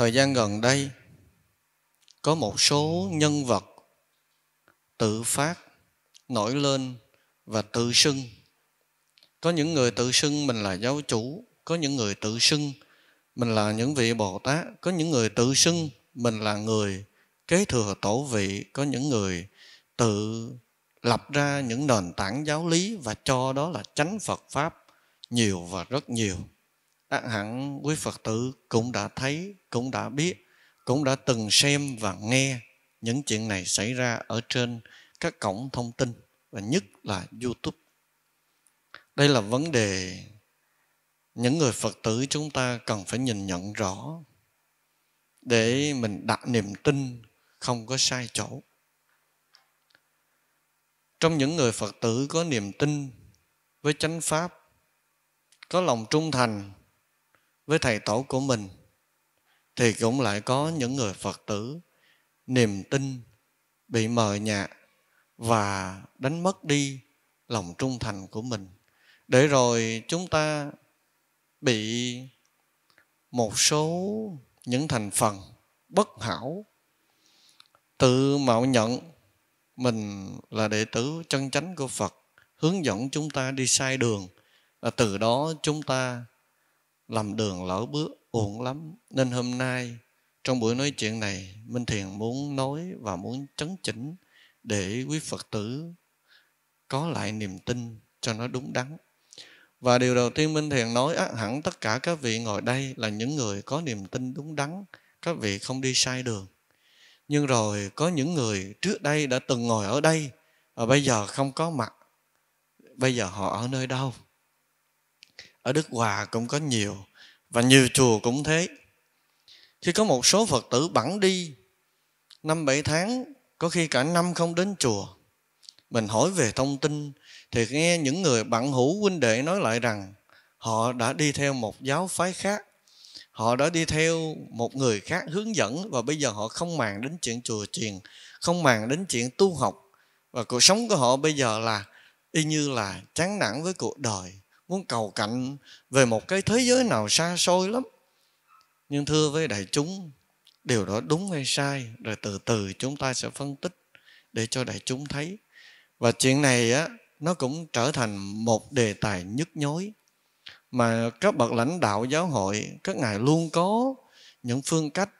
thời gian gần đây có một số nhân vật tự phát nổi lên và tự xưng có những người tự xưng mình là giáo chủ có những người tự xưng mình là những vị bồ tát có những người tự xưng mình là người kế thừa tổ vị có những người tự lập ra những nền tảng giáo lý và cho đó là chánh phật pháp nhiều và rất nhiều ác hẳn quý Phật tử cũng đã thấy, cũng đã biết, cũng đã từng xem và nghe những chuyện này xảy ra ở trên các cổng thông tin và nhất là YouTube. Đây là vấn đề những người Phật tử chúng ta cần phải nhìn nhận rõ để mình đặt niềm tin không có sai chỗ. Trong những người Phật tử có niềm tin với chánh pháp, có lòng trung thành với thầy tổ của mình thì cũng lại có những người phật tử niềm tin bị mờ nhạt và đánh mất đi lòng trung thành của mình để rồi chúng ta bị một số những thành phần bất hảo tự mạo nhận mình là đệ tử chân chánh của phật hướng dẫn chúng ta đi sai đường và từ đó chúng ta lầm đường lỡ bước uổng lắm nên hôm nay trong buổi nói chuyện này minh thiền muốn nói và muốn chấn chỉnh để quý phật tử có lại niềm tin cho nó đúng đắn và điều đầu tiên minh thiền nói hẳn tất cả các vị ngồi đây là những người có niềm tin đúng đắn các vị không đi sai đường nhưng rồi có những người trước đây đã từng ngồi ở đây và bây giờ không có mặt bây giờ họ ở nơi đâu ở Đức Hòa cũng có nhiều và nhiều chùa cũng thế khi có một số Phật tử bẵng đi năm bảy tháng có khi cả năm không đến chùa mình hỏi về thông tin thì nghe những người bạn hữu huynh đệ nói lại rằng họ đã đi theo một giáo phái khác họ đã đi theo một người khác hướng dẫn và bây giờ họ không màng đến chuyện chùa chiền không màng đến chuyện tu học và cuộc sống của họ bây giờ là y như là chán nản với cuộc đời muốn cầu cạnh về một cái thế giới nào xa xôi lắm nhưng thưa với đại chúng điều đó đúng hay sai rồi từ từ chúng ta sẽ phân tích để cho đại chúng thấy và chuyện này á nó cũng trở thành một đề tài nhức nhối mà các bậc lãnh đạo giáo hội các ngài luôn có những phương cách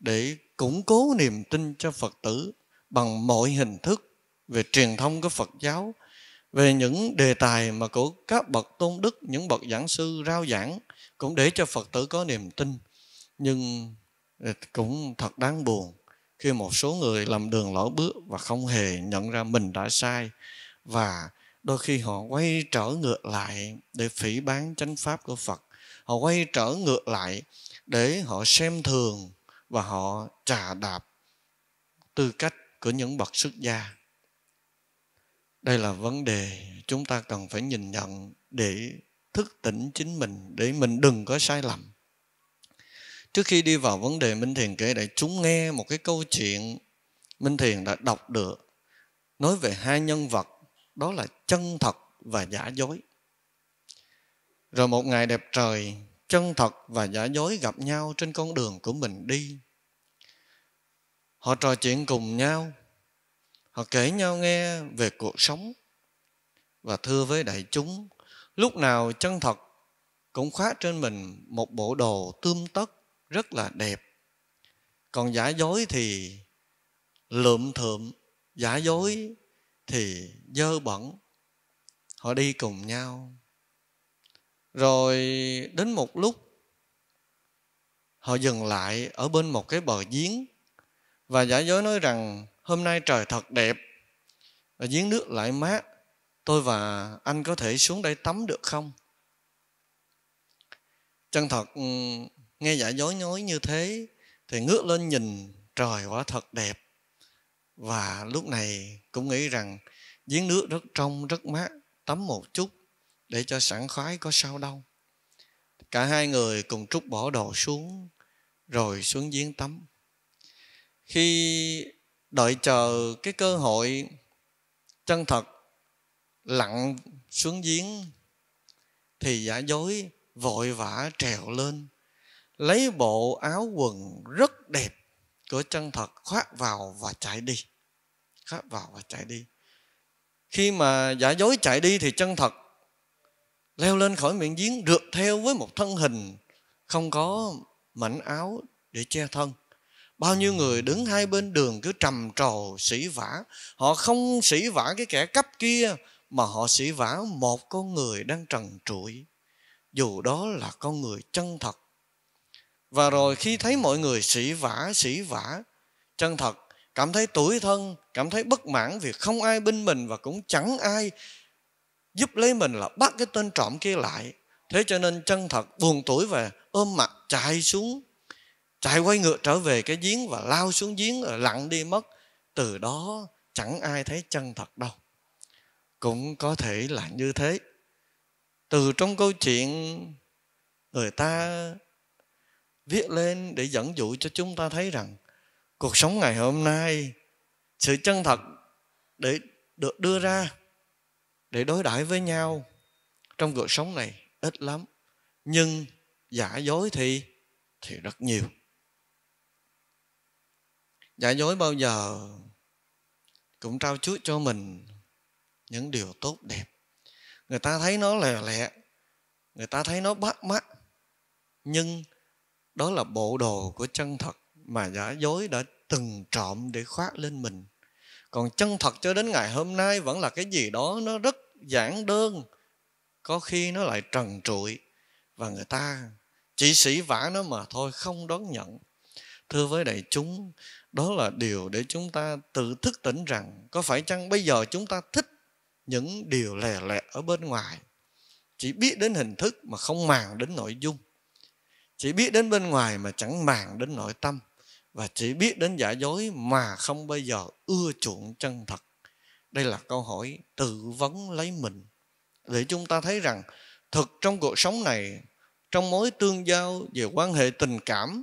để củng cố niềm tin cho phật tử bằng mọi hình thức về truyền thông của phật giáo về những đề tài mà của các bậc tôn đức, những bậc giảng sư rao giảng cũng để cho Phật tử có niềm tin. Nhưng ờ, cũng thật đáng buồn khi một số người làm đường lỗ bước và không hề nhận ra mình đã sai và đôi khi họ quay trở ngược lại để phỉ bán chánh pháp của Phật. Họ quay trở ngược lại để họ xem thường và họ trà đạp tư cách của những bậc xuất gia đây là vấn đề chúng ta cần phải nhìn nhận để thức tỉnh chính mình để mình đừng có sai lầm trước khi đi vào vấn đề minh thiền kể để chúng nghe một cái câu chuyện minh thiền đã đọc được nói về hai nhân vật đó là chân thật và giả dối rồi một ngày đẹp trời chân thật và giả dối gặp nhau trên con đường của mình đi họ trò chuyện cùng nhau Họ kể nhau nghe về cuộc sống và thưa với đại chúng, lúc nào chân thật cũng khoác trên mình một bộ đồ tươm tất rất là đẹp. Còn giả dối thì lượm thượm, giả dối thì dơ bẩn. Họ đi cùng nhau. Rồi đến một lúc họ dừng lại ở bên một cái bờ giếng và giả dối nói rằng hôm nay trời thật đẹp ở giếng nước lại mát tôi và anh có thể xuống đây tắm được không chân thật ừ, nghe giả dối nhối như thế thì ngước lên nhìn trời quả thật đẹp và lúc này cũng nghĩ rằng giếng nước rất trong rất mát tắm một chút để cho sẵn khoái có sao đâu cả hai người cùng trút bỏ đồ xuống rồi xuống giếng tắm khi đợi chờ cái cơ hội chân thật lặn xuống giếng thì giả dối vội vã trèo lên lấy bộ áo quần rất đẹp của chân thật khoác vào và chạy đi khoác vào và chạy đi khi mà giả dối chạy đi thì chân thật leo lên khỏi miệng giếng rượt theo với một thân hình không có mảnh áo để che thân bao nhiêu người đứng hai bên đường cứ trầm trồ sỉ vả họ không sỉ vả cái kẻ cấp kia mà họ sỉ vả một con người đang trần trụi dù đó là con người chân thật và rồi khi thấy mọi người sỉ vả sỉ vả chân thật cảm thấy tủi thân cảm thấy bất mãn vì không ai bên mình và cũng chẳng ai giúp lấy mình là bắt cái tên trộm kia lại thế cho nên chân thật buồn tuổi và ôm mặt chạy xuống chạy quay ngựa trở về cái giếng và lao xuống giếng rồi lặn đi mất từ đó chẳng ai thấy chân thật đâu cũng có thể là như thế từ trong câu chuyện người ta viết lên để dẫn dụ cho chúng ta thấy rằng cuộc sống ngày hôm nay sự chân thật để được đưa ra để đối đãi với nhau trong cuộc sống này ít lắm nhưng giả dối thì thì rất nhiều giả dối bao giờ cũng trao chuốt cho mình những điều tốt đẹp người ta thấy nó lè lẹ người ta thấy nó bắt mắt nhưng đó là bộ đồ của chân thật mà giả dối đã từng trộm để khoác lên mình còn chân thật cho đến ngày hôm nay vẫn là cái gì đó nó rất giản đơn có khi nó lại trần trụi và người ta chỉ sĩ vã nó mà thôi không đón nhận thưa với đại chúng đó là điều để chúng ta tự thức tỉnh rằng có phải chăng bây giờ chúng ta thích những điều lè lẹ ở bên ngoài chỉ biết đến hình thức mà không màng đến nội dung chỉ biết đến bên ngoài mà chẳng màng đến nội tâm và chỉ biết đến giả dối mà không bao giờ ưa chuộng chân thật đây là câu hỏi tự vấn lấy mình để chúng ta thấy rằng thực trong cuộc sống này trong mối tương giao về quan hệ tình cảm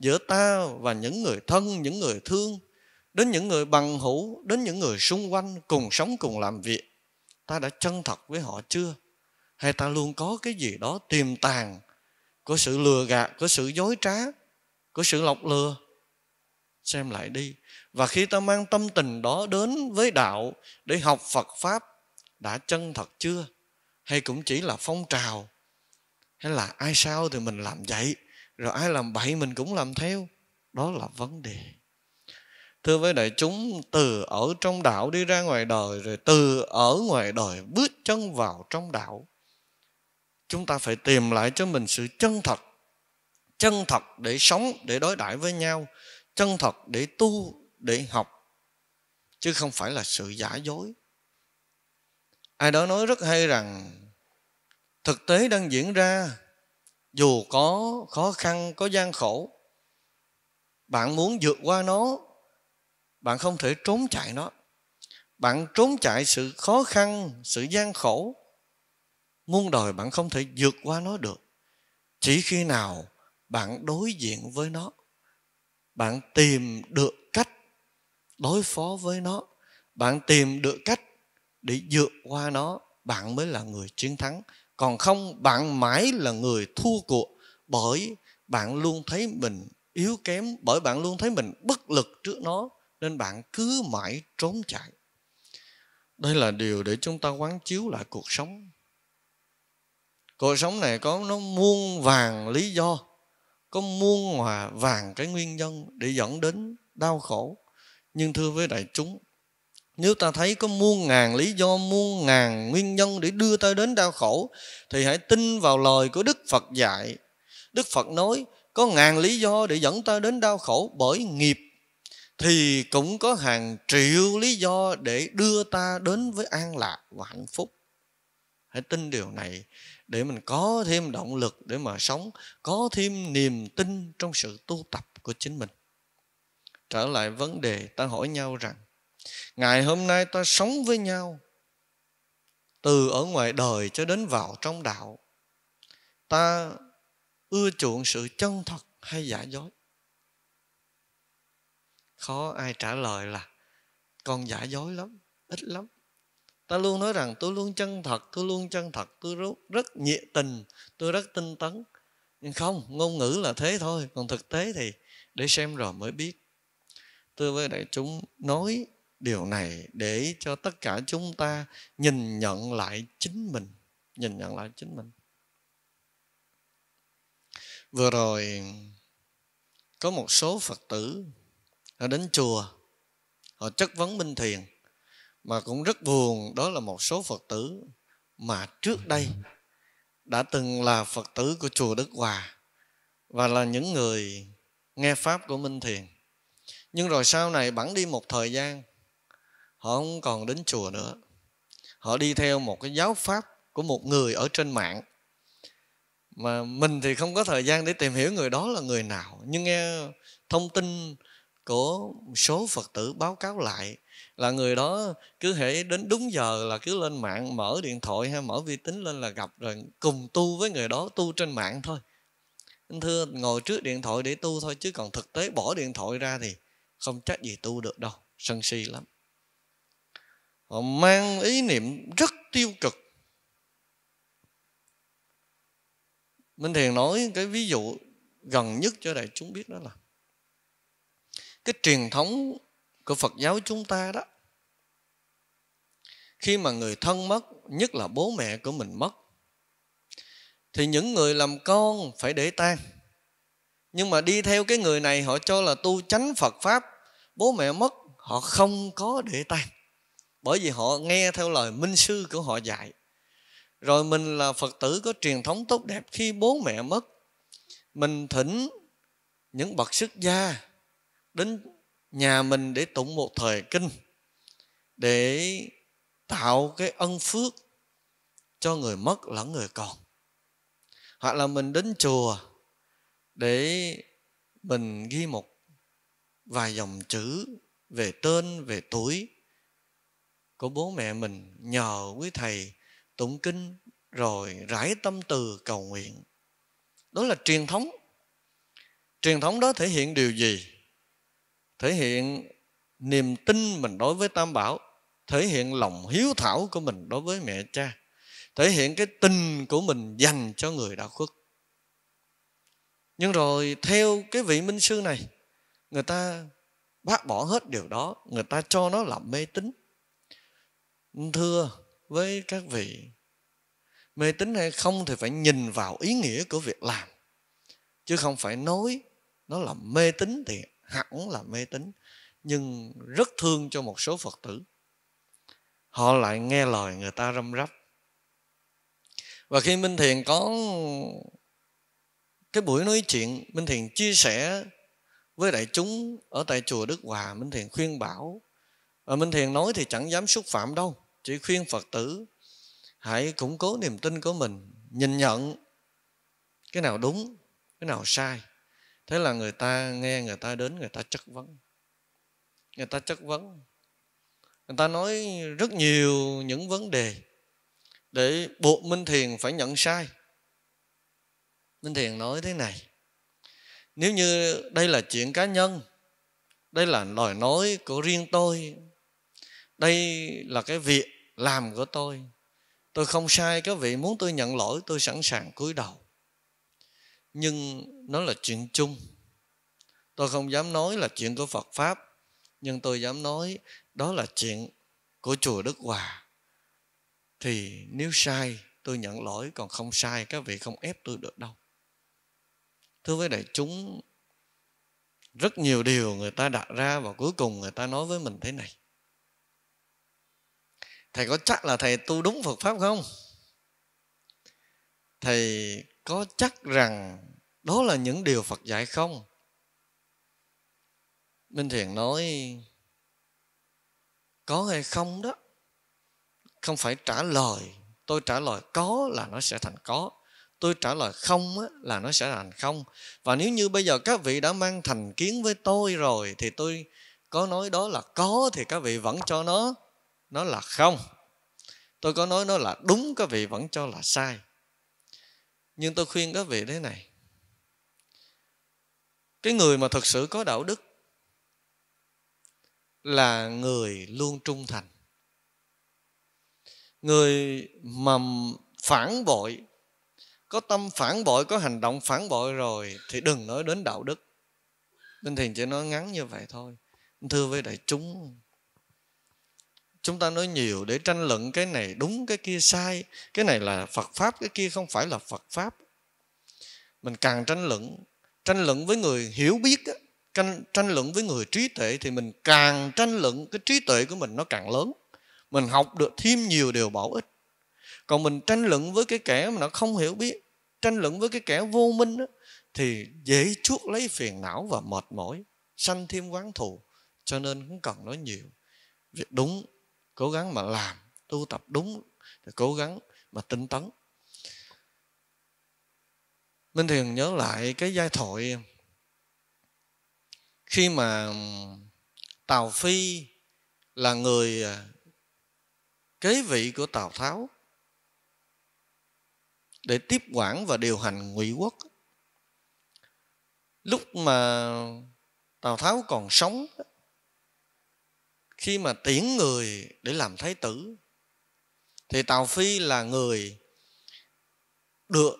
giữa ta và những người thân những người thương đến những người bằng hữu đến những người xung quanh cùng sống cùng làm việc ta đã chân thật với họ chưa hay ta luôn có cái gì đó tiềm tàng của sự lừa gạt của sự dối trá của sự lọc lừa xem lại đi và khi ta mang tâm tình đó đến với đạo để học phật pháp đã chân thật chưa hay cũng chỉ là phong trào hay là ai sao thì mình làm vậy rồi ai làm bậy mình cũng làm theo đó là vấn đề thưa với đại chúng từ ở trong đạo đi ra ngoài đời rồi từ ở ngoài đời bước chân vào trong đạo chúng ta phải tìm lại cho mình sự chân thật chân thật để sống để đối đãi với nhau chân thật để tu để học chứ không phải là sự giả dối ai đó nói rất hay rằng thực tế đang diễn ra dù có khó khăn có gian khổ bạn muốn vượt qua nó bạn không thể trốn chạy nó bạn trốn chạy sự khó khăn sự gian khổ muôn đời bạn không thể vượt qua nó được chỉ khi nào bạn đối diện với nó bạn tìm được cách đối phó với nó bạn tìm được cách để vượt qua nó bạn mới là người chiến thắng còn không bạn mãi là người thua cuộc bởi bạn luôn thấy mình yếu kém bởi bạn luôn thấy mình bất lực trước nó nên bạn cứ mãi trốn chạy đây là điều để chúng ta quán chiếu lại cuộc sống cuộc sống này có nó muôn vàng lý do có muôn hòa vàng cái nguyên nhân để dẫn đến đau khổ nhưng thưa với đại chúng nếu ta thấy có muôn ngàn lý do muôn ngàn nguyên nhân để đưa ta đến đau khổ thì hãy tin vào lời của đức phật dạy đức phật nói có ngàn lý do để dẫn ta đến đau khổ bởi nghiệp thì cũng có hàng triệu lý do để đưa ta đến với an lạc và hạnh phúc hãy tin điều này để mình có thêm động lực để mà sống có thêm niềm tin trong sự tu tập của chính mình trở lại vấn đề ta hỏi nhau rằng Ngày hôm nay ta sống với nhau từ ở ngoài đời cho đến vào trong đạo. Ta ưa chuộng sự chân thật hay giả dối? Khó ai trả lời là con giả dối lắm, ít lắm. Ta luôn nói rằng tôi luôn chân thật, tôi luôn chân thật, tôi rất, rất nhiệt tình, tôi rất tinh tấn. Nhưng không, ngôn ngữ là thế thôi, còn thực tế thì để xem rồi mới biết. Tôi với đại chúng nói điều này để cho tất cả chúng ta nhìn nhận lại chính mình nhìn nhận lại chính mình vừa rồi có một số phật tử họ đến chùa họ chất vấn minh thiền mà cũng rất buồn đó là một số phật tử mà trước đây đã từng là phật tử của chùa đức hòa và là những người nghe pháp của minh thiền nhưng rồi sau này bẵng đi một thời gian họ không còn đến chùa nữa họ đi theo một cái giáo pháp của một người ở trên mạng mà mình thì không có thời gian để tìm hiểu người đó là người nào nhưng nghe thông tin của số phật tử báo cáo lại là người đó cứ hễ đến đúng giờ là cứ lên mạng mở điện thoại hay mở vi tính lên là gặp rồi cùng tu với người đó tu trên mạng thôi anh thưa ngồi trước điện thoại để tu thôi chứ còn thực tế bỏ điện thoại ra thì không chắc gì tu được đâu sân si lắm họ mang ý niệm rất tiêu cực minh thiền nói cái ví dụ gần nhất cho đại chúng biết đó là cái truyền thống của phật giáo chúng ta đó khi mà người thân mất nhất là bố mẹ của mình mất thì những người làm con phải để tang nhưng mà đi theo cái người này họ cho là tu chánh phật pháp bố mẹ mất họ không có để tang bởi vì họ nghe theo lời minh sư của họ dạy rồi mình là phật tử có truyền thống tốt đẹp khi bố mẹ mất mình thỉnh những bậc xuất gia đến nhà mình để tụng một thời kinh để tạo cái ân phước cho người mất lẫn người còn hoặc là mình đến chùa để mình ghi một vài dòng chữ về tên về tuổi của bố mẹ mình nhờ quý thầy tụng kinh rồi rải tâm từ cầu nguyện đó là truyền thống truyền thống đó thể hiện điều gì thể hiện niềm tin mình đối với tam bảo thể hiện lòng hiếu thảo của mình đối với mẹ cha thể hiện cái tình của mình dành cho người đã khuất nhưng rồi theo cái vị minh sư này người ta bác bỏ hết điều đó người ta cho nó là mê tín thưa với các vị mê tín hay không thì phải nhìn vào ý nghĩa của việc làm chứ không phải nói nó là mê tín thì hẳn là mê tín nhưng rất thương cho một số phật tử họ lại nghe lời người ta râm rắp và khi minh thiền có cái buổi nói chuyện minh thiền chia sẻ với đại chúng ở tại chùa đức hòa minh thiền khuyên bảo và minh thiền nói thì chẳng dám xúc phạm đâu chỉ khuyên phật tử hãy củng cố niềm tin của mình nhìn nhận cái nào đúng cái nào sai thế là người ta nghe người ta đến người ta chất vấn người ta chất vấn người ta nói rất nhiều những vấn đề để buộc minh thiền phải nhận sai minh thiền nói thế này nếu như đây là chuyện cá nhân đây là lời nói của riêng tôi đây là cái việc làm của tôi tôi không sai các vị muốn tôi nhận lỗi tôi sẵn sàng cúi đầu nhưng nó là chuyện chung tôi không dám nói là chuyện của phật pháp nhưng tôi dám nói đó là chuyện của chùa đức hòa thì nếu sai tôi nhận lỗi còn không sai các vị không ép tôi được đâu thưa với đại chúng rất nhiều điều người ta đặt ra và cuối cùng người ta nói với mình thế này thầy có chắc là thầy tu đúng phật pháp không thầy có chắc rằng đó là những điều phật dạy không minh thiền nói có hay không đó không phải trả lời tôi trả lời có là nó sẽ thành có tôi trả lời không là nó sẽ thành không và nếu như bây giờ các vị đã mang thành kiến với tôi rồi thì tôi có nói đó là có thì các vị vẫn cho nó nó là không tôi có nói nó là đúng các vị vẫn cho là sai nhưng tôi khuyên các vị thế này cái người mà thực sự có đạo đức là người luôn trung thành người mầm phản bội có tâm phản bội có hành động phản bội rồi thì đừng nói đến đạo đức bên Thiền chỉ nói ngắn như vậy thôi thưa với đại chúng chúng ta nói nhiều để tranh luận cái này đúng cái kia sai cái này là phật pháp cái kia không phải là phật pháp mình càng tranh luận tranh luận với người hiểu biết tranh, tranh luận với người trí tuệ thì mình càng tranh luận cái trí tuệ của mình nó càng lớn mình học được thêm nhiều điều bổ ích còn mình tranh luận với cái kẻ mà nó không hiểu biết tranh luận với cái kẻ vô minh thì dễ chuốc lấy phiền não và mệt mỏi sanh thêm quán thù cho nên không cần nói nhiều việc đúng cố gắng mà làm tu tập đúng cố gắng mà tinh tấn minh thiền nhớ lại cái giai thoại khi mà tào phi là người à, kế vị của tào tháo để tiếp quản và điều hành ngụy quốc lúc mà tào tháo còn sống khi mà tiễn người để làm thái tử thì tào phi là người được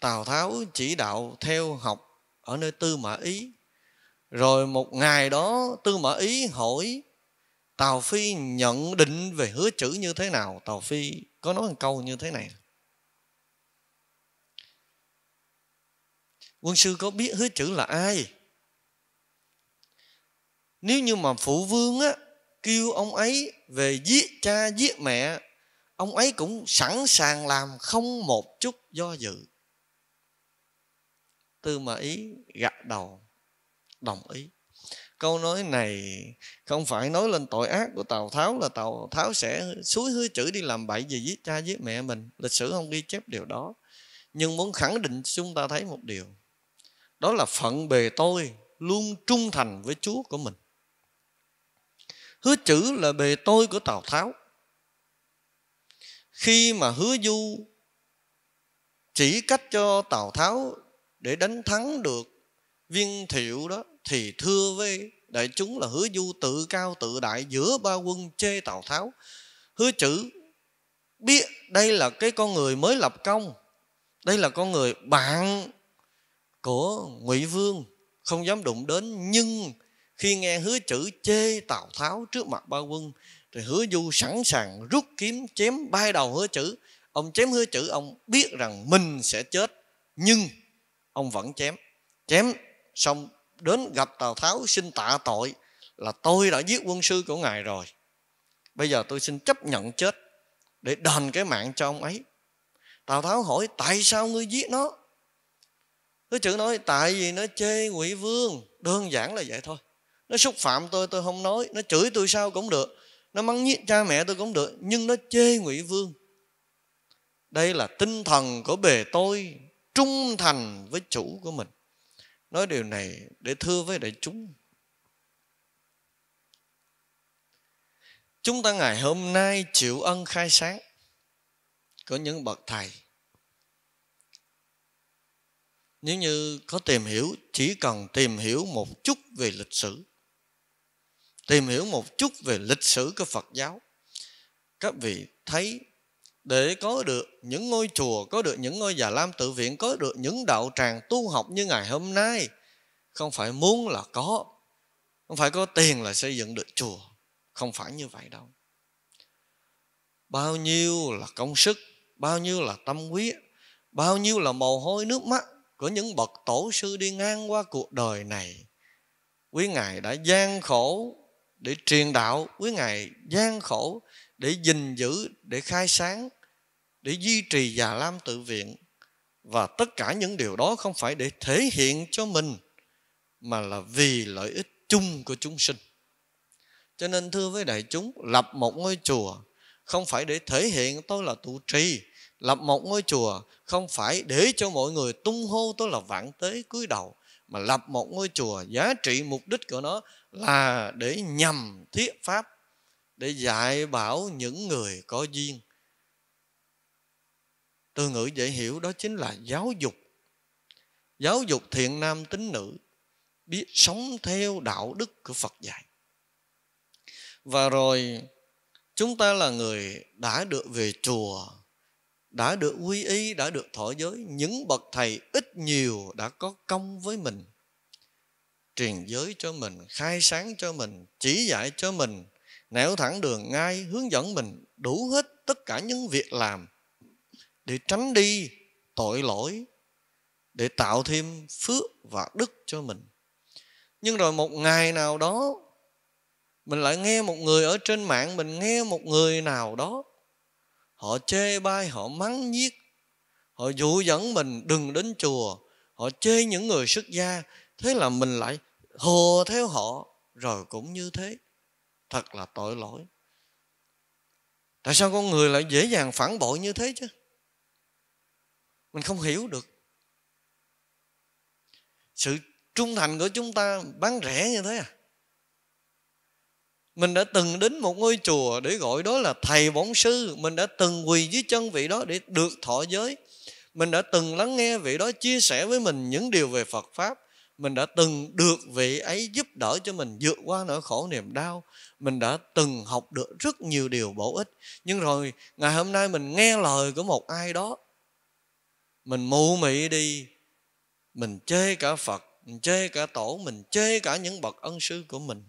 tào tháo chỉ đạo theo học ở nơi tư mã ý rồi một ngày đó tư mã ý hỏi tào phi nhận định về hứa chữ như thế nào tào phi có nói một câu như thế này quân sư có biết hứa chữ là ai nếu như mà phụ vương á kêu ông ấy về giết cha giết mẹ ông ấy cũng sẵn sàng làm không một chút do dự tư mà ý gật đầu đồng ý câu nói này không phải nói lên tội ác của tào tháo là tào tháo sẽ suối hứa chữ đi làm bậy gì giết cha giết mẹ mình lịch sử không ghi chép điều đó nhưng muốn khẳng định chúng ta thấy một điều đó là phận bề tôi luôn trung thành với chúa của mình hứa chữ là bề tôi của tào tháo khi mà hứa du chỉ cách cho tào tháo để đánh thắng được viên thiệu đó thì thưa với đại chúng là hứa du tự cao tự đại giữa ba quân chê tào tháo hứa chữ biết đây là cái con người mới lập công đây là con người bạn của ngụy vương không dám đụng đến nhưng khi nghe hứa chữ chê tào tháo trước mặt ba quân rồi hứa du sẵn sàng rút kiếm chém bay đầu hứa chữ ông chém hứa chữ ông biết rằng mình sẽ chết nhưng ông vẫn chém chém xong đến gặp tào tháo xin tạ tội là tôi đã giết quân sư của ngài rồi bây giờ tôi xin chấp nhận chết để đền cái mạng cho ông ấy tào tháo hỏi tại sao ngươi giết nó hứa chữ nói tại vì nó chê ngụy vương đơn giản là vậy thôi nó xúc phạm tôi tôi không nói nó chửi tôi sao cũng được nó mắng nhiếc cha mẹ tôi cũng được nhưng nó chê ngụy vương đây là tinh thần của bề tôi trung thành với chủ của mình nói điều này để thưa với đại chúng chúng ta ngày hôm nay chịu ân khai sáng có những bậc thầy nếu như có tìm hiểu chỉ cần tìm hiểu một chút về lịch sử tìm hiểu một chút về lịch sử của Phật giáo các vị thấy để có được những ngôi chùa có được những ngôi già lam tự viện có được những đạo tràng tu học như ngày hôm nay không phải muốn là có không phải có tiền là xây dựng được chùa không phải như vậy đâu bao nhiêu là công sức bao nhiêu là tâm huyết bao nhiêu là mồ hôi nước mắt của những bậc tổ sư đi ngang qua cuộc đời này quý ngài đã gian khổ để truyền đạo quý ngài gian khổ để gìn giữ để khai sáng để duy trì già lam tự viện và tất cả những điều đó không phải để thể hiện cho mình mà là vì lợi ích chung của chúng sinh cho nên thưa với đại chúng lập một ngôi chùa không phải để thể hiện tôi là trụ trì lập một ngôi chùa không phải để cho mọi người tung hô tôi là vạn tế cúi đầu mà lập một ngôi chùa giá trị mục đích của nó là để nhằm thuyết pháp để dạy bảo những người có duyên từ ngữ dễ hiểu đó chính là giáo dục giáo dục thiện nam tín nữ biết sống theo đạo đức của phật dạy và rồi chúng ta là người đã được về chùa đã được quy y đã được thọ giới những bậc thầy ít nhiều đã có công với mình truyền giới cho mình khai sáng cho mình chỉ dạy cho mình nẻo thẳng đường ngay hướng dẫn mình đủ hết tất cả những việc làm để tránh đi tội lỗi để tạo thêm phước và đức cho mình nhưng rồi một ngày nào đó mình lại nghe một người ở trên mạng mình nghe một người nào đó họ chê bai họ mắng nhiếc họ dụ dẫn mình đừng đến chùa họ chê những người xuất gia thế là mình lại hùa theo họ rồi cũng như thế thật là tội lỗi tại sao con người lại dễ dàng phản bội như thế chứ mình không hiểu được sự trung thành của chúng ta bán rẻ như thế à mình đã từng đến một ngôi chùa để gọi đó là thầy bổn sư mình đã từng quỳ dưới chân vị đó để được thọ giới mình đã từng lắng nghe vị đó chia sẻ với mình những điều về phật pháp mình đã từng được vị ấy giúp đỡ cho mình vượt qua nỗi khổ niềm đau mình đã từng học được rất nhiều điều bổ ích nhưng rồi ngày hôm nay mình nghe lời của một ai đó mình mù mị đi mình chê cả phật mình chê cả tổ mình chê cả những bậc ân sư của mình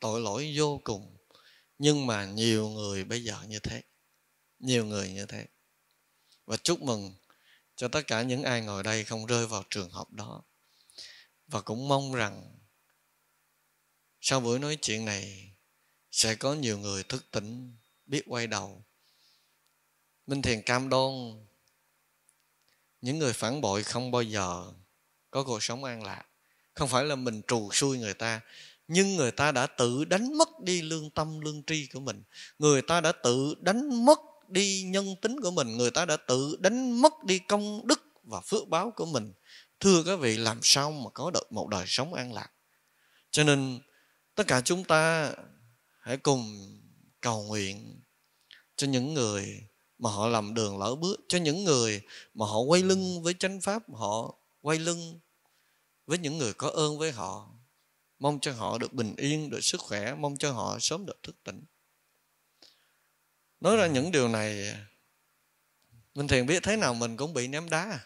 tội lỗi vô cùng nhưng mà nhiều người bây giờ như thế nhiều người như thế và chúc mừng cho tất cả những ai ngồi đây không rơi vào trường hợp đó và cũng mong rằng sau buổi nói chuyện này sẽ có nhiều người thức tỉnh biết quay đầu minh thiền cam đoan những người phản bội không bao giờ có cuộc sống an lạc không phải là mình trù xuôi người ta nhưng người ta đã tự đánh mất đi lương tâm lương tri của mình người ta đã tự đánh mất đi nhân tính của mình người ta đã tự đánh mất đi công đức và phước báo của mình thưa các vị làm sao mà có được một đời sống an lạc cho nên tất cả chúng ta hãy cùng cầu nguyện cho những người mà họ làm đường lỡ bước cho những người mà họ quay lưng với chánh pháp họ quay lưng với những người có ơn với họ mong cho họ được bình yên được sức khỏe mong cho họ sớm được thức tỉnh nói ra ừ. những điều này minh thiền biết thế nào mình cũng bị ném đá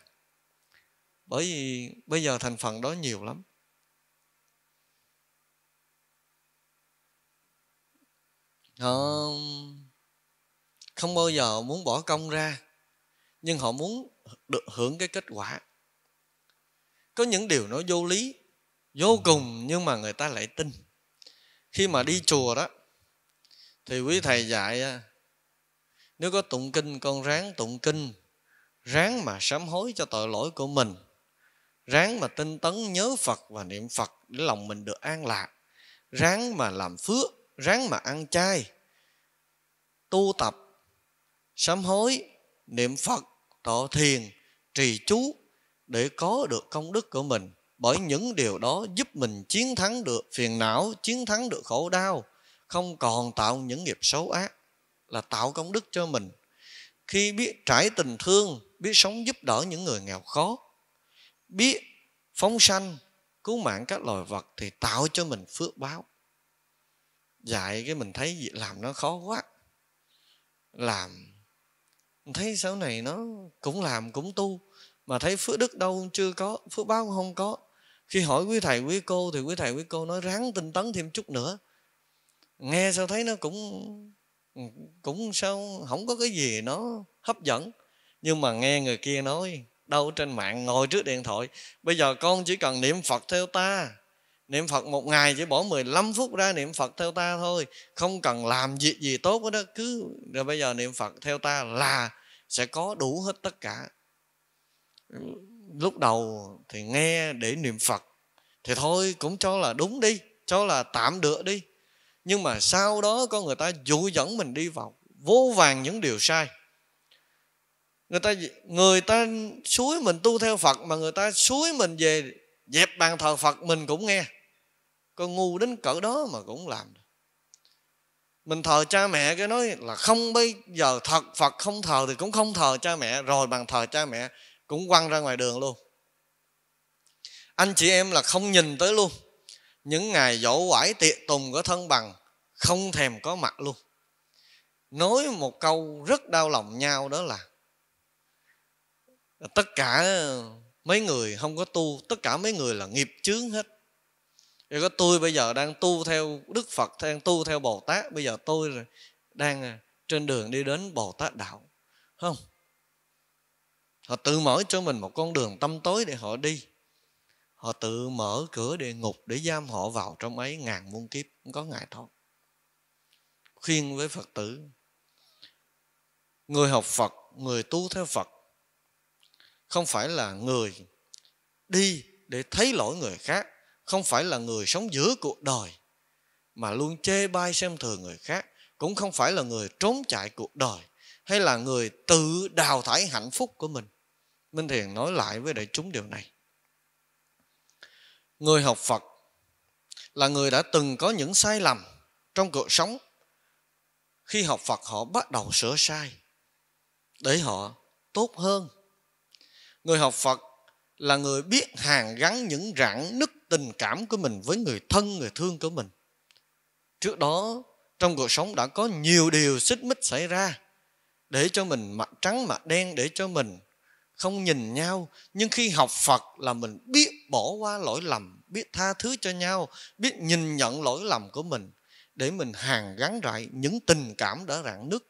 bởi vì bây giờ thành phần đó nhiều lắm họ không bao giờ muốn bỏ công ra nhưng họ muốn được hưởng cái kết quả có những điều nó vô lý vô cùng nhưng mà người ta lại tin khi mà đi chùa đó thì quý thầy dạy à, nếu có tụng kinh con ráng tụng kinh ráng mà sám hối cho tội lỗi của mình ráng mà tinh tấn nhớ phật và niệm phật để lòng mình được an lạc ráng mà làm phước ráng mà ăn chay tu tập sám hối niệm phật tọa thiền trì chú để có được công đức của mình bởi những điều đó giúp mình chiến thắng được phiền não chiến thắng được khổ đau không còn tạo những nghiệp xấu ác là tạo công đức cho mình khi biết trải tình thương biết sống giúp đỡ những người nghèo khó biết phóng sanh cứu mạng các loài vật thì tạo cho mình phước báo dạy cái mình thấy việc làm nó khó quá làm mình thấy sau này nó cũng làm cũng tu mà thấy phước đức đâu chưa có phước báo cũng không có khi hỏi quý thầy quý cô thì quý thầy quý cô nói ráng tinh tấn thêm chút nữa nghe sao thấy nó cũng cũng sao không có cái gì nó hấp dẫn nhưng mà nghe người kia nói đâu trên mạng ngồi trước điện thoại bây giờ con chỉ cần niệm phật theo ta niệm phật một ngày chỉ bỏ 15 phút ra niệm phật theo ta thôi không cần làm việc gì tốt đó cứ rồi bây giờ niệm phật theo ta là sẽ có đủ hết tất cả lúc đầu thì nghe để niệm phật thì thôi cũng cho là đúng đi cho là tạm được đi nhưng mà sau đó có người ta dụ dẫn mình đi vào vô vàng những điều sai người ta người ta suối mình tu theo phật mà người ta suối mình về dẹp bàn thờ phật mình cũng nghe con ngu đến cỡ đó mà cũng làm mình thờ cha mẹ cái nói là không bây giờ thật phật không thờ thì cũng không thờ cha mẹ rồi bàn thờ cha mẹ cũng quăng ra ngoài đường luôn anh chị em là không nhìn tới luôn những ngày dỗ quải tiệc tùng của thân bằng không thèm có mặt luôn nói một câu rất đau lòng nhau đó là tất cả mấy người không có tu tất cả mấy người là nghiệp chướng hết rồi có tôi bây giờ đang tu theo đức phật đang tu theo bồ tát bây giờ tôi đang trên đường đi đến bồ tát đạo không họ tự mở cho mình một con đường tâm tối để họ đi họ tự mở cửa địa ngục để giam họ vào trong ấy ngàn muôn kiếp không có ngày thoát khuyên với phật tử người học phật người tu theo phật không phải là người đi để thấy lỗi người khác không phải là người sống giữa cuộc đời mà luôn chê bai xem thường người khác cũng không phải là người trốn chạy cuộc đời hay là người tự đào thải hạnh phúc của mình Minh Thiền nói lại với đại chúng điều này. Người học Phật là người đã từng có những sai lầm trong cuộc sống. Khi học Phật họ bắt đầu sửa sai để họ tốt hơn. Người học Phật là người biết hàng gắn những rạn nứt tình cảm của mình với người thân, người thương của mình. Trước đó, trong cuộc sống đã có nhiều điều xích mích xảy ra để cho mình mặt trắng mặt đen để cho mình không nhìn nhau nhưng khi học phật là mình biết bỏ qua lỗi lầm biết tha thứ cho nhau biết nhìn nhận lỗi lầm của mình để mình hàn gắn lại những tình cảm đã rạn nứt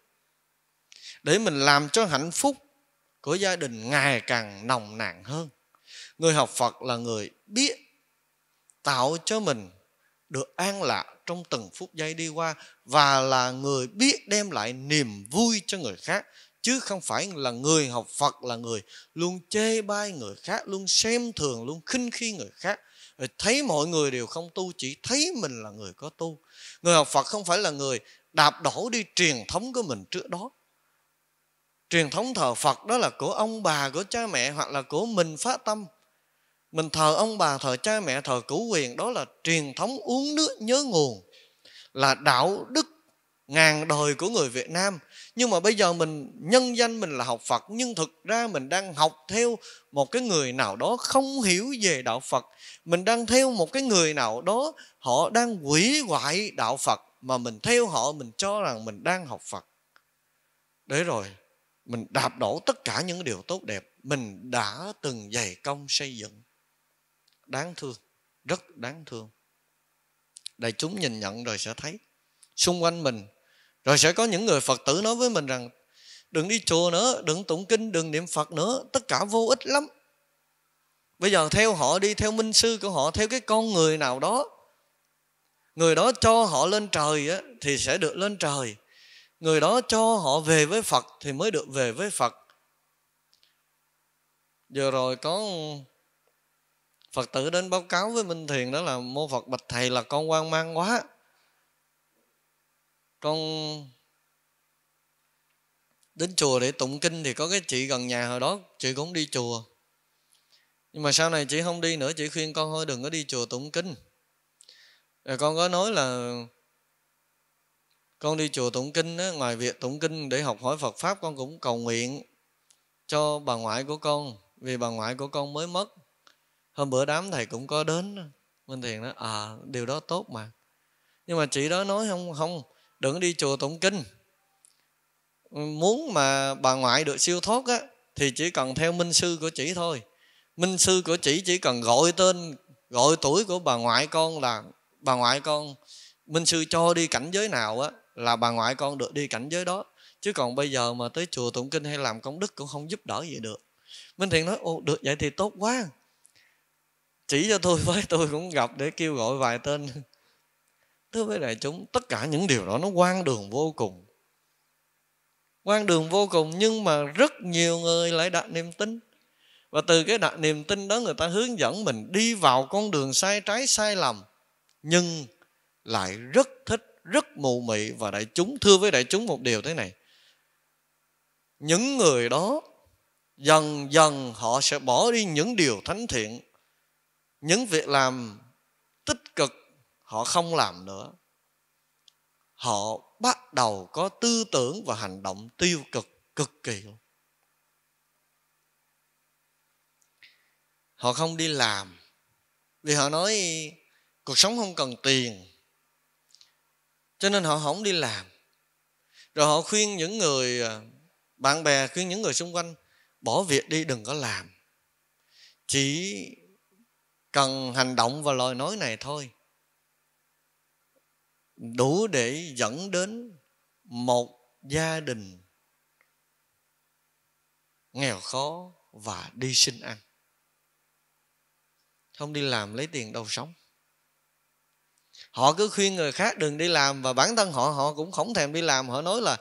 để mình làm cho hạnh phúc của gia đình ngày càng nồng nàn hơn người học phật là người biết tạo cho mình được an lạc trong từng phút giây đi qua và là người biết đem lại niềm vui cho người khác chứ không phải là người học Phật là người luôn chê bai người khác, luôn xem thường, luôn khinh khi người khác. Rồi thấy mọi người đều không tu, chỉ thấy mình là người có tu. Người học Phật không phải là người đạp đổ đi truyền thống của mình trước đó. Truyền thống thờ Phật đó là của ông bà, của cha mẹ hoặc là của mình phát tâm. Mình thờ ông bà, thờ cha mẹ, thờ cửu quyền đó là truyền thống uống nước nhớ nguồn. Là đạo đức ngàn đời của người Việt Nam – nhưng mà bây giờ mình nhân danh mình là học phật nhưng thực ra mình đang học theo một cái người nào đó không hiểu về đạo phật mình đang theo một cái người nào đó họ đang quỷ hoại đạo phật mà mình theo họ mình cho rằng mình đang học phật để rồi mình đạp đổ tất cả những điều tốt đẹp mình đã từng dày công xây dựng đáng thương rất đáng thương đại chúng nhìn nhận rồi sẽ thấy xung quanh mình rồi sẽ có những người Phật tử nói với mình rằng đừng đi chùa nữa, đừng tụng kinh, đừng niệm Phật nữa, tất cả vô ích lắm. Bây giờ theo họ đi, theo minh sư của họ, theo cái con người nào đó, người đó cho họ lên trời á, thì sẽ được lên trời. Người đó cho họ về với Phật thì mới được về với Phật. Giờ rồi có Phật tử đến báo cáo với Minh Thiền đó là mô Phật Bạch Thầy là con quan mang quá con đến chùa để tụng kinh thì có cái chị gần nhà hồi đó chị cũng đi chùa nhưng mà sau này chị không đi nữa chị khuyên con thôi đừng có đi chùa tụng kinh rồi con có nói là con đi chùa tụng kinh á, ngoài việc tụng kinh để học hỏi Phật pháp con cũng cầu nguyện cho bà ngoại của con vì bà ngoại của con mới mất hôm bữa đám thầy cũng có đến Minh Thiền đó à điều đó tốt mà nhưng mà chị đó nói không không đừng đi chùa tụng kinh muốn mà bà ngoại được siêu thoát á thì chỉ cần theo minh sư của chị thôi minh sư của chị chỉ cần gọi tên gọi tuổi của bà ngoại con là bà ngoại con minh sư cho đi cảnh giới nào á là bà ngoại con được đi cảnh giới đó chứ còn bây giờ mà tới chùa tụng kinh hay làm công đức cũng không giúp đỡ gì được minh thiện nói ô được vậy thì tốt quá chỉ cho tôi với tôi cũng gặp để kêu gọi vài tên thưa với đại chúng tất cả những điều đó nó quan đường vô cùng quan đường vô cùng nhưng mà rất nhiều người lại đặt niềm tin và từ cái đặt niềm tin đó người ta hướng dẫn mình đi vào con đường sai trái sai lầm nhưng lại rất thích rất mù mị và đại chúng thưa với đại chúng một điều thế này những người đó dần dần họ sẽ bỏ đi những điều thánh thiện những việc làm họ không làm nữa họ bắt đầu có tư tưởng và hành động tiêu cực cực kỳ luôn họ không đi làm vì họ nói cuộc sống không cần tiền cho nên họ không đi làm rồi họ khuyên những người à, bạn bè khuyên những người xung quanh bỏ việc đi đừng có làm chỉ cần hành động và lời nói này thôi đủ để dẫn đến một gia đình nghèo khó và đi xin ăn không đi làm lấy tiền đâu sống họ cứ khuyên người khác đừng đi làm và bản thân họ họ cũng không thèm đi làm họ nói là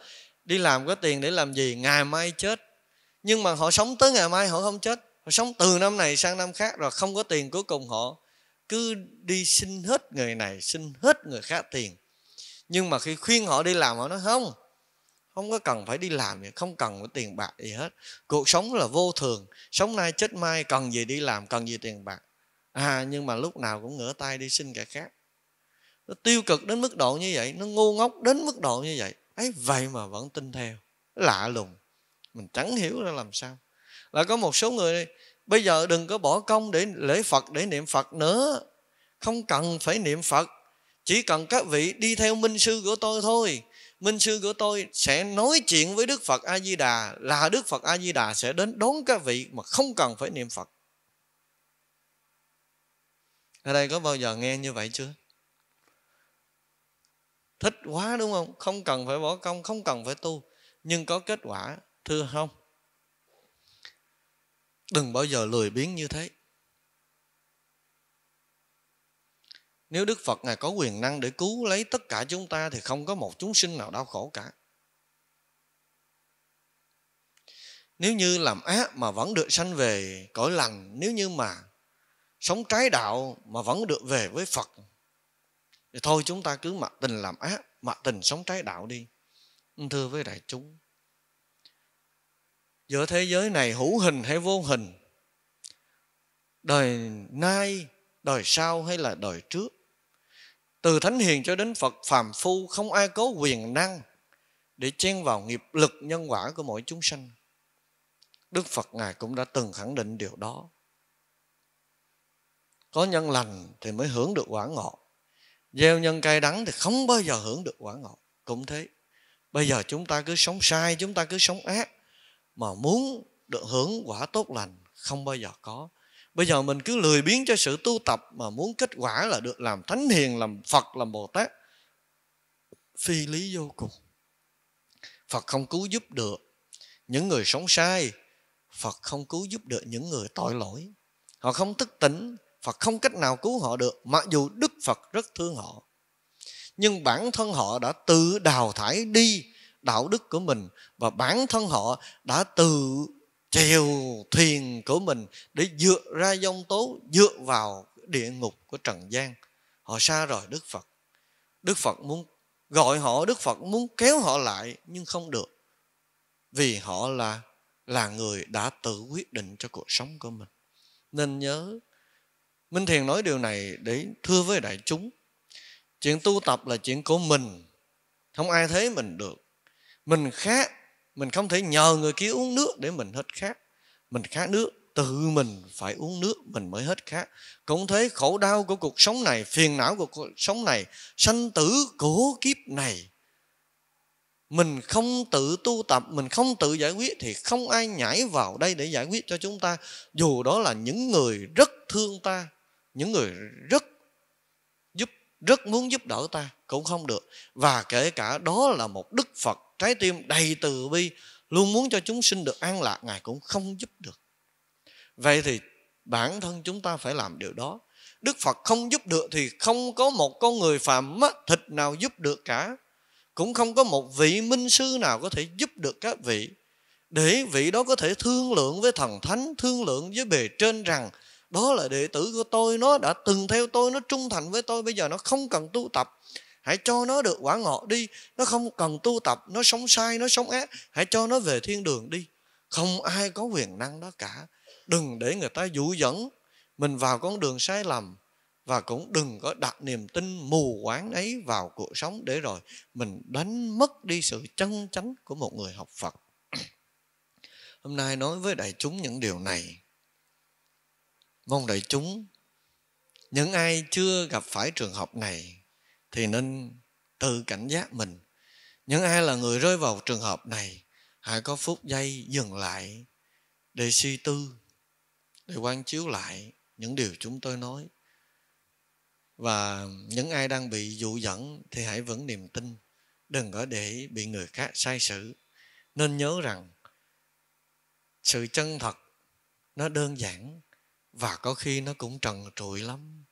đi làm có tiền để làm gì ngày mai chết nhưng mà họ sống tới ngày mai họ không chết họ sống từ năm này sang năm khác rồi không có tiền cuối cùng họ cứ đi xin hết người này xin hết người khác tiền nhưng mà khi khuyên họ đi làm họ nói không không có cần phải đi làm gì không cần có tiền bạc gì hết cuộc sống là vô thường sống nay chết mai cần gì đi làm cần gì tiền bạc à nhưng mà lúc nào cũng ngửa tay đi xin kẻ khác nó tiêu cực đến mức độ như vậy nó ngu ngốc đến mức độ như vậy ấy vậy mà vẫn tin theo lạ lùng mình chẳng hiểu ra làm sao là có một số người bây giờ đừng có bỏ công để lễ phật để niệm phật nữa không cần phải niệm phật chỉ cần các vị đi theo minh sư của tôi thôi minh sư của tôi sẽ nói chuyện với đức phật a di đà là đức phật a di đà sẽ đến đón các vị mà không cần phải niệm phật ở đây có bao giờ nghe như vậy chưa thích quá đúng không không cần phải bỏ công không cần phải tu nhưng có kết quả thưa không đừng bao giờ lười biếng như thế nếu đức phật ngài có quyền năng để cứu lấy tất cả chúng ta thì không có một chúng sinh nào đau khổ cả nếu như làm ác mà vẫn được sanh về cõi lành nếu như mà sống trái đạo mà vẫn được về với phật thì thôi chúng ta cứ mặc tình làm ác mặc tình sống trái đạo đi thưa với đại chúng giữa thế giới này hữu hình hay vô hình đời nay đời sau hay là đời trước từ thánh hiền cho đến phật phàm phu không ai có quyền năng để chen vào nghiệp lực nhân quả của mỗi chúng sanh đức phật ngài cũng đã từng khẳng định điều đó có nhân lành thì mới hưởng được quả ngọt gieo nhân cay đắng thì không bao giờ hưởng được quả ngọt cũng thế bây giờ chúng ta cứ sống sai chúng ta cứ sống ác mà muốn được hưởng quả tốt lành không bao giờ có bây giờ mình cứ lười biến cho sự tu tập mà muốn kết quả là được làm thánh hiền làm phật làm bồ tát phi lý vô cùng phật không cứu giúp được những người sống sai phật không cứu giúp được những người tội lỗi họ không thức tỉnh phật không cách nào cứu họ được mặc dù đức phật rất thương họ nhưng bản thân họ đã tự đào thải đi đạo đức của mình và bản thân họ đã tự chèo thuyền của mình để dựa ra dông tố dựa vào địa ngục của trần gian họ xa rồi đức phật đức phật muốn gọi họ đức phật muốn kéo họ lại nhưng không được vì họ là là người đã tự quyết định cho cuộc sống của mình nên nhớ minh thiền nói điều này để thưa với đại chúng chuyện tu tập là chuyện của mình không ai thấy mình được mình khác mình không thể nhờ người kia uống nước để mình hết khát mình khát nước tự mình phải uống nước mình mới hết khát cũng thế khổ đau của cuộc sống này phiền não của cuộc sống này sanh tử của kiếp này mình không tự tu tập mình không tự giải quyết thì không ai nhảy vào đây để giải quyết cho chúng ta dù đó là những người rất thương ta những người rất giúp rất muốn giúp đỡ ta cũng không được và kể cả đó là một đức phật trái tim đầy từ bi luôn muốn cho chúng sinh được an lạc ngài cũng không giúp được vậy thì bản thân chúng ta phải làm điều đó đức phật không giúp được thì không có một con người phạm mắt thịt nào giúp được cả cũng không có một vị minh sư nào có thể giúp được các vị để vị đó có thể thương lượng với thần thánh thương lượng với bề trên rằng đó là đệ tử của tôi nó đã từng theo tôi nó trung thành với tôi bây giờ nó không cần tu tập hãy cho nó được quả ngọt đi nó không cần tu tập nó sống sai nó sống ác hãy cho nó về thiên đường đi không ai có quyền năng đó cả đừng để người ta dụ dẫn mình vào con đường sai lầm và cũng đừng có đặt niềm tin mù quáng ấy vào cuộc sống để rồi mình đánh mất đi sự chân chánh của một người học Phật. Hôm nay nói với đại chúng những điều này. Mong đại chúng những ai chưa gặp phải trường hợp này thì nên tự cảnh giác mình những ai là người rơi vào trường hợp này hãy có phút giây dừng lại để suy tư để quan chiếu lại những điều chúng tôi nói và những ai đang bị dụ dẫn thì hãy vững niềm tin đừng có để bị người khác sai sử nên nhớ rằng sự chân thật nó đơn giản và có khi nó cũng trần trụi lắm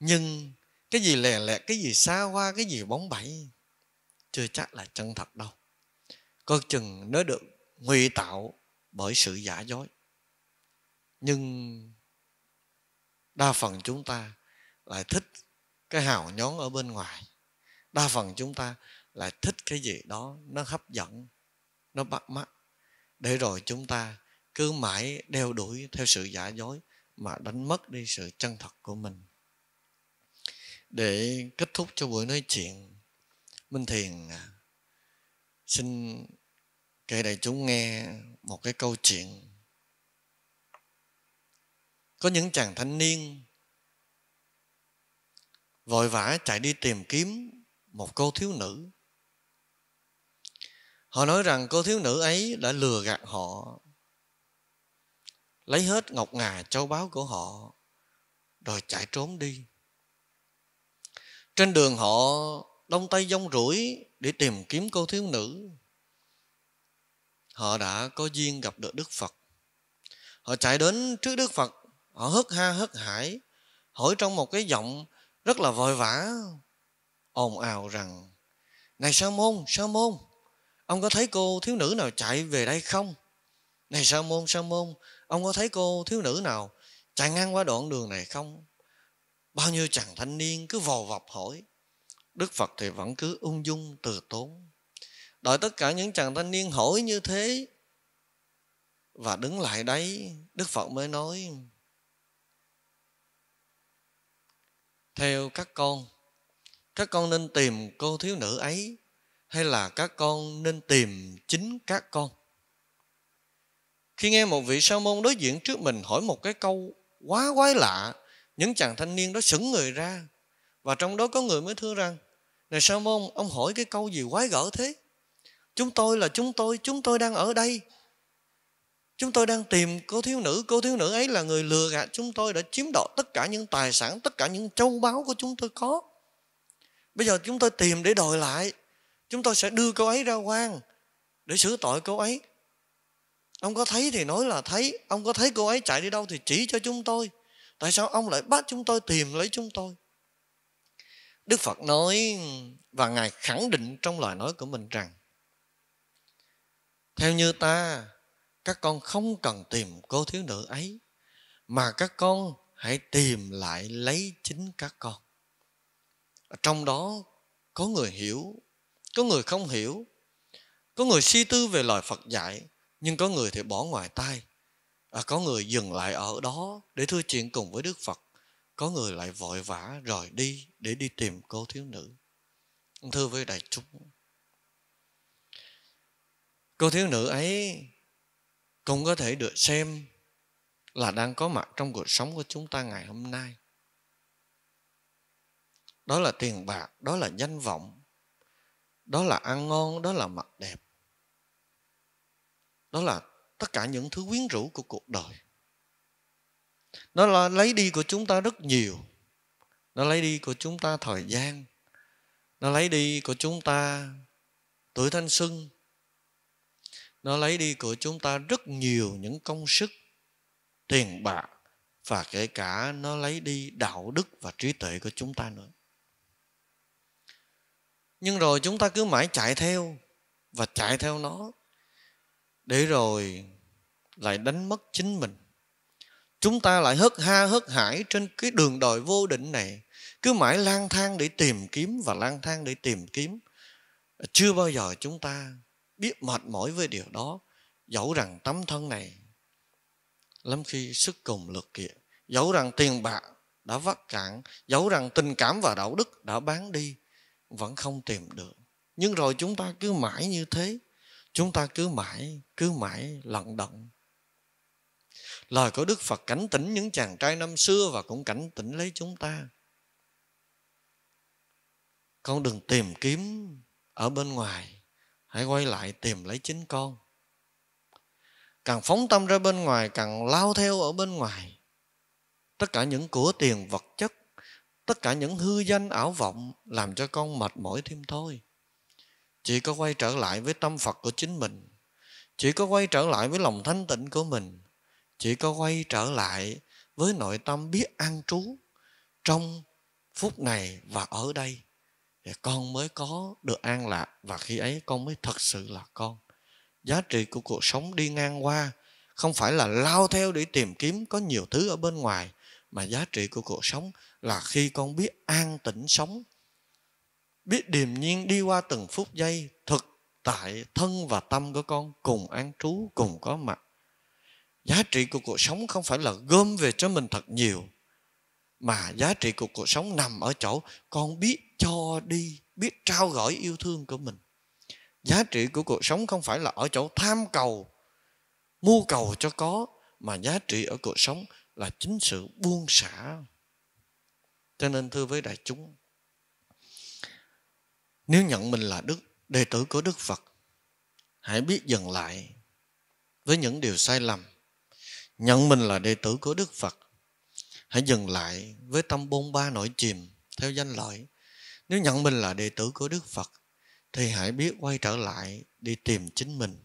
nhưng cái gì lè lẹt cái gì xa hoa cái gì bóng bẩy chưa chắc là chân thật đâu có chừng nó được ngụy tạo bởi sự giả dối nhưng đa phần chúng ta lại thích cái hào nhón ở bên ngoài đa phần chúng ta lại thích cái gì đó nó hấp dẫn nó bắt mắt để rồi chúng ta cứ mãi đeo đuổi theo sự giả dối mà đánh mất đi sự chân thật của mình để kết thúc cho buổi nói chuyện minh thiền à, xin kể đại chúng nghe một cái câu chuyện có những chàng thanh niên vội vã chạy đi tìm kiếm một cô thiếu nữ họ nói rằng cô thiếu nữ ấy đã lừa gạt họ lấy hết ngọc ngà châu báu của họ rồi chạy trốn đi trên đường họ đông tay dông rủi để tìm kiếm cô thiếu nữ họ đã có duyên gặp được đức phật họ chạy đến trước đức phật họ hớt ha hớt hải hỏi trong một cái giọng rất là vội vã ồn ào rằng này sa môn sa môn ông có thấy cô thiếu nữ nào chạy về đây không này sa môn sa môn ông có thấy cô thiếu nữ nào chạy ngang qua đoạn đường này không bao nhiêu chàng thanh niên cứ vò vọc hỏi đức phật thì vẫn cứ ung dung từ tốn đợi tất cả những chàng thanh niên hỏi như thế và đứng lại đấy đức phật mới nói theo các con các con nên tìm cô thiếu nữ ấy hay là các con nên tìm chính các con khi nghe một vị sa môn đối diện trước mình hỏi một cái câu quá quái lạ những chàng thanh niên đó sững người ra và trong đó có người mới thưa rằng này sao môn ông hỏi cái câu gì quái gở thế chúng tôi là chúng tôi chúng tôi đang ở đây chúng tôi đang tìm cô thiếu nữ cô thiếu nữ ấy là người lừa gạt chúng tôi đã chiếm đoạt tất cả những tài sản tất cả những châu báu của chúng tôi có bây giờ chúng tôi tìm để đòi lại chúng tôi sẽ đưa cô ấy ra quan để xử tội cô ấy ông có thấy thì nói là thấy ông có thấy cô ấy chạy đi đâu thì chỉ cho chúng tôi tại sao ông lại bắt chúng tôi tìm lấy chúng tôi đức phật nói và ngài khẳng định trong lời nói của mình rằng theo như ta các con không cần tìm cô thiếu nữ ấy mà các con hãy tìm lại lấy chính các con trong đó có người hiểu có người không hiểu có người suy tư về lời phật dạy nhưng có người thì bỏ ngoài tai à, có người dừng lại ở đó để thưa chuyện cùng với đức phật có người lại vội vã rời đi để đi tìm cô thiếu nữ thưa với đại chúng cô thiếu nữ ấy cũng có thể được xem là đang có mặt trong cuộc sống của chúng ta ngày hôm nay đó là tiền bạc đó là danh vọng đó là ăn ngon đó là mặt đẹp đó là tất cả những thứ quyến rũ của cuộc đời nó là lấy đi của chúng ta rất nhiều nó lấy đi của chúng ta thời gian nó lấy đi của chúng ta tuổi thanh xuân nó lấy đi của chúng ta rất nhiều những công sức tiền bạc và kể cả nó lấy đi đạo đức và trí tuệ của chúng ta nữa nhưng rồi chúng ta cứ mãi chạy theo và chạy theo nó để rồi lại đánh mất chính mình chúng ta lại hớt ha hớt hải trên cái đường đời vô định này cứ mãi lang thang để tìm kiếm và lang thang để tìm kiếm chưa bao giờ chúng ta biết mệt mỏi với điều đó dẫu rằng tấm thân này lắm khi sức cùng lực kiệt dẫu rằng tiền bạc đã vắt cạn dẫu rằng tình cảm và đạo đức đã bán đi vẫn không tìm được nhưng rồi chúng ta cứ mãi như thế chúng ta cứ mãi cứ mãi lận động lời của đức phật cảnh tỉnh những chàng trai năm xưa và cũng cảnh tỉnh lấy chúng ta con đừng tìm kiếm ở bên ngoài hãy quay lại tìm lấy chính con càng phóng tâm ra bên ngoài càng lao theo ở bên ngoài tất cả những của tiền vật chất tất cả những hư danh ảo vọng làm cho con mệt mỏi thêm thôi chỉ có quay trở lại với tâm phật của chính mình chỉ có quay trở lại với lòng thanh tịnh của mình chỉ có quay trở lại với nội tâm biết an trú trong phút này và ở đây thì con mới có được an lạc và khi ấy con mới thật sự là con giá trị của cuộc sống đi ngang qua không phải là lao theo để tìm kiếm có nhiều thứ ở bên ngoài mà giá trị của cuộc sống là khi con biết an tĩnh sống biết điềm nhiên đi qua từng phút giây thực tại thân và tâm của con cùng an trú cùng có mặt giá trị của cuộc sống không phải là gom về cho mình thật nhiều mà giá trị của cuộc sống nằm ở chỗ con biết cho đi biết trao gửi yêu thương của mình giá trị của cuộc sống không phải là ở chỗ tham cầu mưu cầu cho có mà giá trị ở cuộc sống là chính sự buông xả cho nên thưa với đại chúng nếu nhận mình là đức đệ tử của Đức Phật, hãy biết dừng lại với những điều sai lầm. Nhận mình là đệ tử của Đức Phật, hãy dừng lại với tâm bôn ba nổi chìm theo danh lợi. Nếu nhận mình là đệ tử của Đức Phật, thì hãy biết quay trở lại đi tìm chính mình.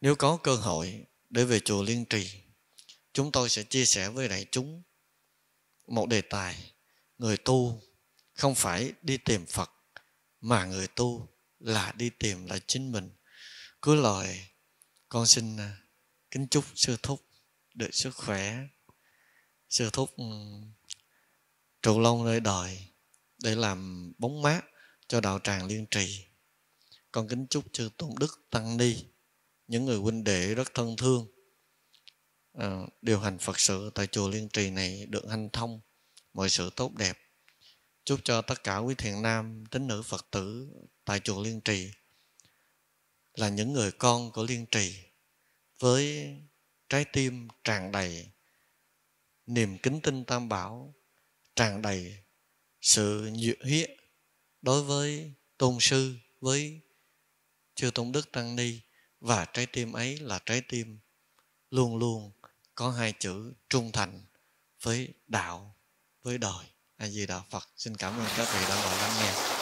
Nếu có cơ hội để về chùa Liên Trì, chúng tôi sẽ chia sẻ với đại chúng một đề tài người tu không phải đi tìm Phật mà người tu là đi tìm lại chính mình cuối lời con xin à, kính chúc sư thúc được sức khỏe sư thúc ừ, trụ long nơi đời để làm bóng mát cho đạo tràng liên trì con kính chúc sư tôn đức tăng ni những người huynh đệ rất thân thương à, điều hành phật sự tại chùa liên trì này được hanh thông mọi sự tốt đẹp chúc cho tất cả quý thiện nam tín nữ phật tử tại chùa liên trì là những người con của liên trì với trái tim tràn đầy niềm kính tin tam bảo tràn đầy sự nhiệt huyết đối với tôn sư với chư tôn đức tăng ni và trái tim ấy là trái tim luôn luôn có hai chữ trung thành với đạo với đời A Di Đà Phật xin cảm ơn các vị đã ngồi lắng nghe